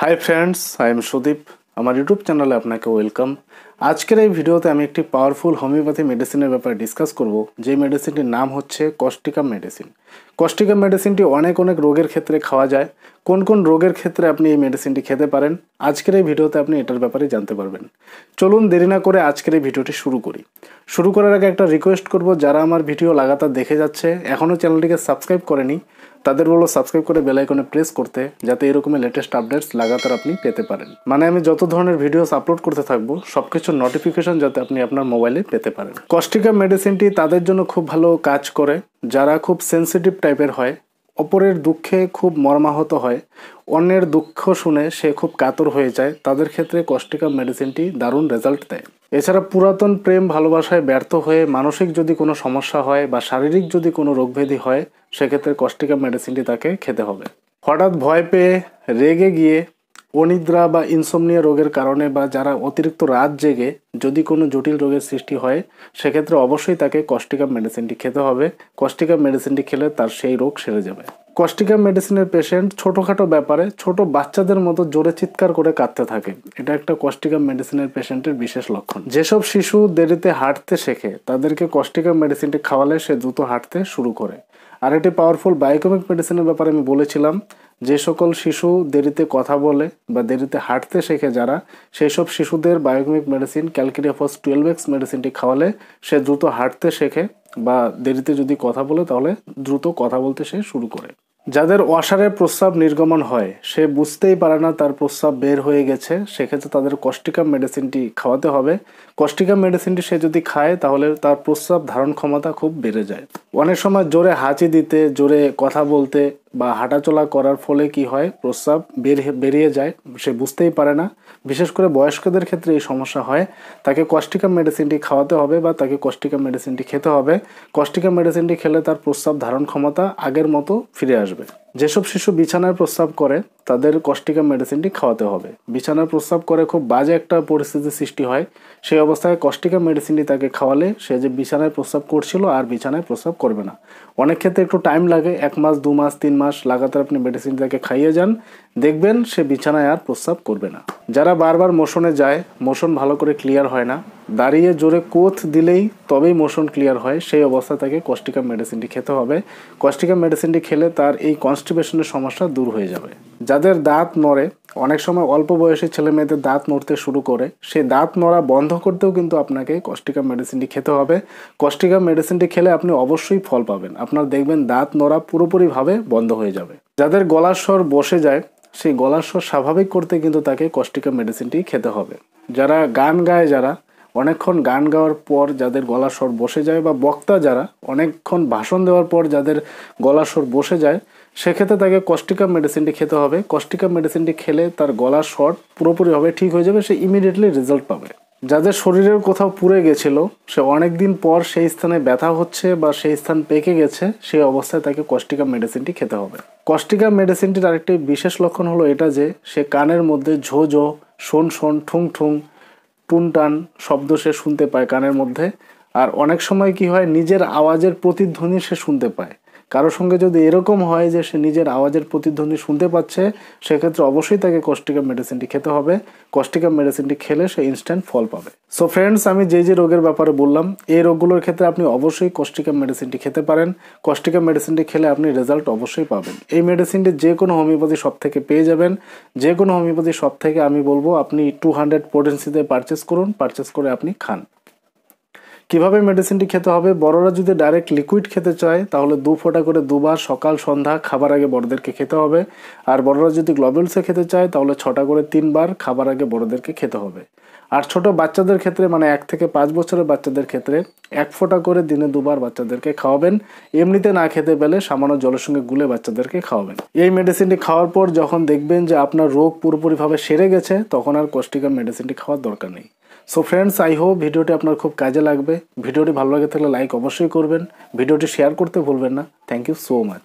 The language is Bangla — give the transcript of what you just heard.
high friends I am Sudip আমার ইউটিউব চ্যানেলে আপনাকে ওয়েলকাম আজকের এই ভিডিওতে আমি একটি পাওয়ারফুল হোমিওপ্যাথি মেডিসিনের ব্যাপারে ডিসকাস করব যে মেডিসিনটির নাম হচ্ছে কস্টিকাম মেডিসিন কস্টিকাম মেডিসিনটি অনেক অনেক রোগের ক্ষেত্রে খাওয়া যায় কোন কোন রোগের ক্ষেত্রে আপনি এই মেডিসিনটি খেতে পারেন আজকের এই ভিডিওতে আপনি এটার ব্যাপারে জানতে পারবেন চলুন দেরি না করে আজকের এই ভিডিওটি শুরু করি শুরু করার আগে একটা রিকোয়েস্ট করব যারা আমার ভিডিও লাগাতার দেখে যাচ্ছে এখনও চ্যানেলটিকে সাবস্ক্রাইব করেনি তাদের বলো সাবস্ক্রাইব করে বেলাইকনে প্রেস করতে যাতে এরকমের লেটেস্ট আপডেটস লাগাতার আপনি পেতে পারেন মানে আমি যত ধরনের ভিডিওস আপলোড করতে থাকবো সব কিছু নোটিফিকেশন যাতে আপনি আপনার মোবাইলে পেতে পারেন কস্টিকা মেডিসিনটি তাদের জন্য খুব ভালো কাজ করে যারা খুব সেন্সিটিভ টাইপের হয় অপরের দুঃখে খুব মর্মাহত হয় অন্যের দুঃখ শুনে সে খুব কাতর হয়ে যায় তাদের ক্ষেত্রে কষ্টিকা মেডিসিনটি দারুণ রেজাল্ট দেয় এছাড়া পুরাতন প্রেম ভালোবাসায় ব্যর্থ হয়ে মানসিক যদি কোনো সমস্যা হয় বা শারীরিক যদি কোনো রোগভেদি হয় সেক্ষেত্রে কষ্টিকা মেডিসিনটি তাকে খেতে হবে হঠাৎ ভয় পেয়ে রেগে গিয়ে অনিদ্রা বা ইনসোমনিয়া রোগের কারণে বা যারা অতিরিক্ত রাত জেগে যদি কোনো জটিল রোগের সৃষ্টি হয় সেক্ষেত্রে অবশ্যই তাকে কষ্টিকা মেডিসিনটি খেতে হবে কষ্টিকা মেডিসিনটি খেলে তার সেই রোগ সেরে যাবে কষ্টিকা মেডিসিনের পেশেন্ট ছোটোখাটো ব্যাপারে ছোট বাচ্চাদের মতো জোরে চিৎকার করে কাঁদতে থাকে এটা একটা কষ্টিকা মেডিসিনের পেশেন্টের বিশেষ লক্ষণ যেসব শিশু দেরিতে হাঁটতে শেখে তাদেরকে কষ্টিকা মেডিসিনটি খাওয়ালে সে দ্রুত হাঁটতে শুরু করে আর একটি পাওয়ারফুল বায়োকেমিক মেডিসিনের ব্যাপারে আমি বলেছিলাম যে সকল শিশু দেরিতে কথা বলে বা দেরিতে হাঁটতে শেখে যারা সেই সব শিশুদের biochemic medicine calcarea phos twelve X মেডিসিনটি খাওয়ালে সে দ্রুত হাঁটতে শেখে বা দেরিতে যদি কথা বলে তাহলে দ্রুত কথা বলতে সে শুরু করে যাদের অসারে প্রস্রাব নির্গমন হয় সে বুঝতেই পারে না তার প্রস্রাব বের হয়ে গেছে সেক্ষেত্রে তাদের কষ্টিকাম মেডিসিনটি খাওয়াতে হবে কষ্টিকা মেডিসিনটি সে যদি খায় তাহলে তার প্রস্রাব ধারণ ক্ষমতা খুব বেড়ে যায় অনেক সময় জোরে হাঁচি দিতে জোরে কথা বলতে বা হাঁটাচলা করার ফলে কি হয় প্রস্রাব বেরিয়ে বেরিয়ে যায় সে বুঝতেই পারে না বিশেষ করে বয়স্কদের ক্ষেত্রে এই সমস্যা হয় তাকে কষ্টিকা মেডিসিনটি খাওয়াতে হবে বা তাকে কষ্টিকা মেডিসিনটি খেতে হবে কষ্টিকা মেডিসিনটি খেলে তার প্রস্রাব ধারণ ক্ষমতা আগের মতো ফিরে আসবে যেসব শিশু বিছানায় প্রস্রাব করে তাদের কষ্টিকা মেডিসিনটি খাওয়াতে হবে বিছানার প্রস্রাব করে খুব বাজে একটা পরিস্থিতি সৃষ্টি হয় সেই অবস্থায় কষ্টিকা মেডিসিনটি তাকে খাওয়ালে সে যে বিছানায় প্রস্রাব করছিল আর বিছানায় প্রস্রাব করবে না অনেক ক্ষেত্রে একটু টাইম লাগে এক মাস দু মাস তিন মাস লাগাতার আপনি মেডিসিনটি তাকে খাইয়ে যান দেখবেন সে বিছানায় আর প্রস্রাব করবে না যারা বারবার মোশনে যায় মোশন ভালো করে ক্লিয়ার হয় না দাঁড়িয়ে জোরে কোথ দিলেই তবেই মোশন ক্লিয়ার হয় সেই অবস্থা তাকে কষ্টিকা মেডিসিনটি খেতে হবে কষ্টিকা মেডিসিনটি খেলে তার এই কনস্টিপেশনের সমস্যা দূর হয়ে যাবে যাদের দাঁত নড়ে অনেক সময় অল্প বয়সী ছেলে মেয়েদের দাঁত নড়তে শুরু করে সেই দাঁত নড়া বন্ধ করতেও কিন্তু আপনাকে কষ্টিকা মেডিসিনটি খেতে হবে কষ্টিকা মেডিসিনটি খেলে আপনি অবশ্যই ফল পাবেন আপনার দেখবেন দাঁত নড়া পুরোপুরিভাবে বন্ধ হয়ে যাবে যাদের গলার স্বর বসে যায় সেই গলার স্বর স্বাভাবিক করতে কিন্তু তাকে কষ্টিকা মেডিসিনটি খেতে হবে যারা গান গায় যারা অনেকক্ষণ গান গাওয়ার পর যাদের গলা স্বর বসে যায় বা বক্তা যারা অনেকক্ষণ ভাষণ দেওয়ার পর যাদের গলা স্বর বসে যায় সেক্ষেত্রে তাকে কষ্টিকা মেডিসিনটি খেতে হবে কষ্টিকা মেডিসিনটি খেলে তার গলা স্বর পুরোপুরিভাবে ঠিক হয়ে যাবে সে ইমিডিয়েটলি রেজাল্ট পাবে যাদের শরীরের কোথাও পুড়ে গেছিল সে অনেক দিন পর সেই স্থানে ব্যথা হচ্ছে বা সেই স্থান পেকে গেছে সেই অবস্থায় তাকে কষ্টিকা মেডিসিনটি খেতে হবে কষ্টিকা মেডিসিনটির আরেকটি বিশেষ লক্ষণ হলো এটা যে সে কানের মধ্যে ঝো ঝো শোন শোন ঠুং ঠুং টুন টান শব্দ সে শুনতে পায় কানের মধ্যে আর অনেক সময় কি হয় নিজের আওয়াজের প্রতিধ্বনি সে শুনতে পায় কারোর সঙ্গে যদি এরকম হয় যে সে নিজের আওয়াজের প্রতিধ্বনি শুনতে পাচ্ছে সেক্ষেত্রে অবশ্যই তাকে কষ্টিকা মেডিসিনটি খেতে হবে কষ্টিকা মেডিসিনটি খেলে সে ইনস্ট্যান্ট ফল পাবে সো ফ্রেন্ডস আমি যে যে রোগের ব্যাপারে বললাম এই রোগগুলোর ক্ষেত্রে আপনি অবশ্যই কষ্টিকা মেডিসিনটি খেতে পারেন কষ্টিকা মেডিসিনটি খেলে আপনি রেজাল্ট অবশ্যই পাবেন এই মেডিসিনটি যে কোনো হোমিওপ্যাথি সব থেকে পেয়ে যাবেন যে কোনো হোমিওপ্যাথি সব থেকে আমি বলবো আপনি টু হান্ড্রেড পোটেন্সিতে পারচেস করুন পারচেস করে আপনি খান কিভাবে মেডিসিনটি খেতে হবে বড়রা যদি ডাইরেক্ট লিকুইড খেতে চায় তাহলে দু ফোঁটা করে দুবার সকাল সন্ধ্যা খাবার আগে বড়দেরকে খেতে হবে আর বড়রা যদি গ্লোবেলসে খেতে চায় তাহলে ছটা করে তিনবার খাবার আগে বড়দেরকে খেতে হবে আর ছোট বাচ্চাদের ক্ষেত্রে মানে এক থেকে পাঁচ বছরের বাচ্চাদের ক্ষেত্রে এক ফোঁটা করে দিনে দুবার বাচ্চাদেরকে খাওয়াবেন এমনিতে না খেতে পেলে সামান্য জলের সঙ্গে গুলে বাচ্চাদেরকে খাওয়াবেন এই মেডিসিনটি খাওয়ার পর যখন দেখবেন যে আপনার রোগ পুরোপুরিভাবে সেরে গেছে তখন আর কষ্টিকা মেডিসিনটি খাওয়ার দরকার নেই সো ফ্রেন্ডস আই হোপ ভিডিওটি আপনার খুব কাজে লাগবে ভিডিওটি ভালো লাগে থাকলে লাইক অবশ্যই করবেন ভিডিওটি শেয়ার করতে ভুলবেন না থ্যাংক ইউ সো মাচ